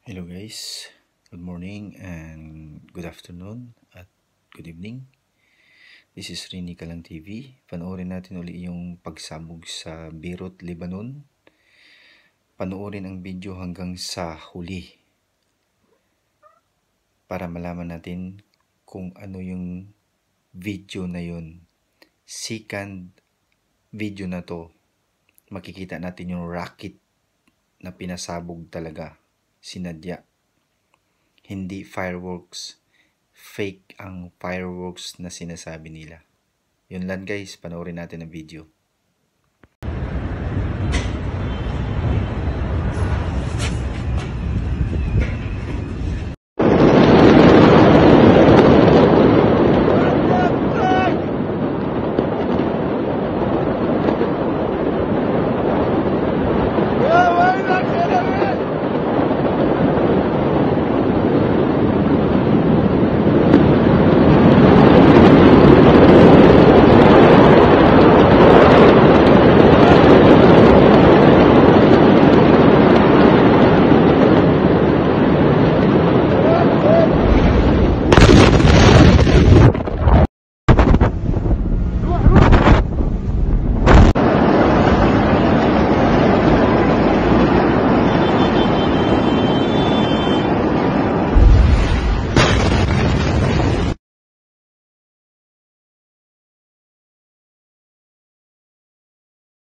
Hello guys, good morning and good afternoon at good evening. This is Rini Kalang TV. Panoorin natin uli yung pagsabog sa Beirut, Lebanon. Panoorin ang video hanggang sa huli para malaman natin kung ano yung video na yun. Second video na to, makikita natin yung rocket na pinasabog talaga sinadya. Hindi fireworks. Fake ang fireworks na sinasabi nila. Yun lang guys, panoorin natin ang video.